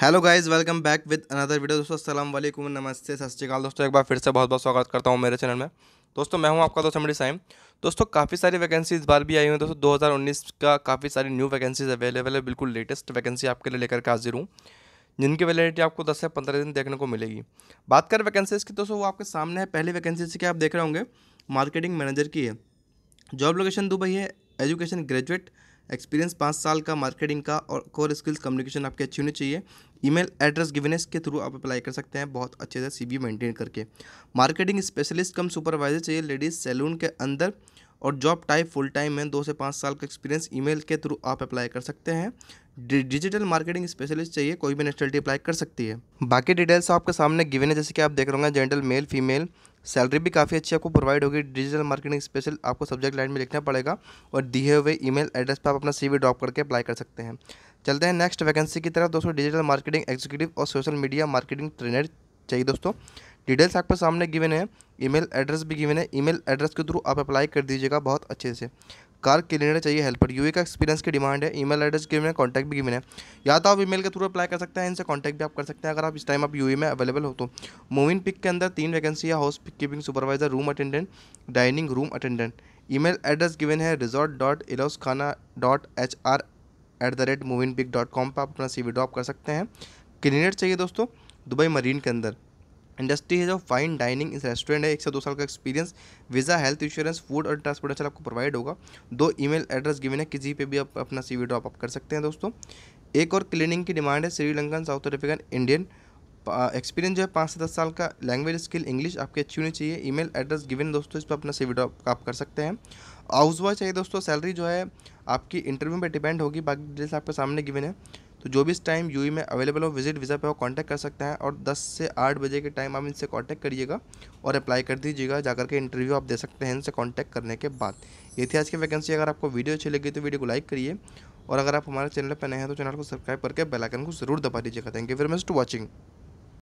hello guys welcome back with another video दोस्तों अस्सलाम वालेकुम नमस्ते सत श्रीकाल दोस्तों एक बार फिर से बहुत बहुत स्वागत करता हूँ मेरे चैनल में दोस्तों मैं हूँ आपका दोस्त अमरी साइम दोस्तों काफ़ी सारी वैकेंसी इस बार भी आई हुई हैं दोस्तों 2019 का काफ़ी सारी न्यू वैकेंसीज अवेलेबल है बिल्कुल लेटेस्ट वैकेंसी आपके लिए लेकर के हाजिर हूँ जिनकी वैलिडिटी आपको दस से पंद्रह दिन देखने को मिलेगी बात करें वैकेंसीज की दोस्तों वो आपके सामने है पहली वैकेंसी से क्या आप देख रहे होंगे मार्केटिंग मैनेजर की है जॉब लोकेशन दुबई है एजुकेशन ग्रेजुएट एक्सपीरियंस पाँच साल का मार्केटिंग का और कोर स्किल्स कम्युनिकेशन आपकी अच्छी होनी चाहिए ईमेल एड्रेस गिवनेस के थ्रू आप अप्लाई कर सकते हैं बहुत अच्छे से सीवी मेंटेन करके मार्केटिंग स्पेशलिस्ट कम सुपरवाइजर चाहिए लेडीज़ सैलून के अंदर और जॉब टाइप फुल टाइम है दो से पाँच साल का एक्सपीरियंस ईमेल के थ्रू आप अप्लाई कर सकते हैं डिजिटल मार्केटिंग स्पेशलिस्ट चाहिए कोई भी नेशनलिटी अप्लाई कर सकती है बाकी डिटेल्स आपके सामने गिवन है जैसे कि आप देख रहे हैं जेंटल मेल फीमेल सैलरी भी काफ़ी अच्छी आपको प्रोवाइड होगी डिजिटल मार्केटिंग स्पेशल आपको सब्जेक्ट लाइन में लिखना पड़ेगा और दिए हुए ईमेल एड्रेस पर आप अपना सीवी ड्रॉप करके अप्लाई कर सकते हैं चलते हैं नेक्स्ट वैकेंसी की तरफ दोस्तों डिजिटल मार्केटिंग एग्जीक्यूटिव और सोशल मीडिया मार्केटिंग ट्रेनर चाहिए दोस्तों डिटेल्स आपके सामने गिवन है ईमेल एड्रेस भी गिवन है ईमेल एड्रेस के थ्रू आप अप्लाई कर दीजिएगा बहुत अच्छे से कार के लेना चाहिए हेल्पर यूए का एक्सपीरियंस की डिमांड है ईमेल एड्रेस गिवन है कॉन्टैक्ट भी गिवन है या तो आप ईमेल के थ्रू अप्लाई कर सकते हैं इनसे कॉन्टैक्ट भी आप कर सकते हैं अगर आप इस टाइम आप यूए में अवेलेबल हो तो मूविन पिक के अंदर तीन वैकेंसी है हाउस पिक keeping supervisor room attendant dining room attendant e address given है रिजॉर्ट डॉट इलाउस खाना dot H R at the rate मोविन पिक डॉट कॉम पर आप अपना सी ड्रॉप कर सकते हैं क्लिनेट चाहिए दोस्तों दुबई मरीन के अंदर इंडस्ट्री है जो फाइन डाइनिंग इस रेस्टोरेंट है एक से दो साल का experience visa health insurance food और ट्रांसपोर्टेशन अच्छा आपको प्रोवाइड होगा दो ईमेल एड्रेस गिवन है किसी पे भी आप अपना सीवी ड्रॉप अप कर सकते हैं दोस्तों एक और क्लीनिंग की डिमांड है Sri Lankan South African Indian experience जो है पाँच से दस साल का लैंग्वेज स्किल इंग्लिश आपकी अच्छी होनी चाहिए ईमेल एड्रेस गिवन दोस्तों इस पर अपना सीवी ड्रॉप आप कर सकते हैं हाउस बॉय चाहिए दोस्तों सैलरी जो है आपकी इंटरव्यू पर डिपेंड होगी बाकी डिटेल्स आपके सामने गिवन है तो जो भी इस टाइम यू e में अवेलेबल हो विजिट वीज़ा पे हो कांटेक्ट कर सकते हैं और 10 से 8 बजे के टाइम आप इनसे कांटेक्ट करिएगा और अप्लाई कर दीजिएगा जाकर के इंटरव्यू आप दे सकते हैं इनसे कांटेक्ट करने के बाद ये थी आज की वैकेंसी अगर आपको वीडियो अच्छी लगी तो वीडियो को लाइक करिए और अगर आप हमारे चैनल पर नए हैं तो चैनल को सब्सक्राइब करके बेलाइकन को जरूर दबा दीजिएगा thank you very much to watching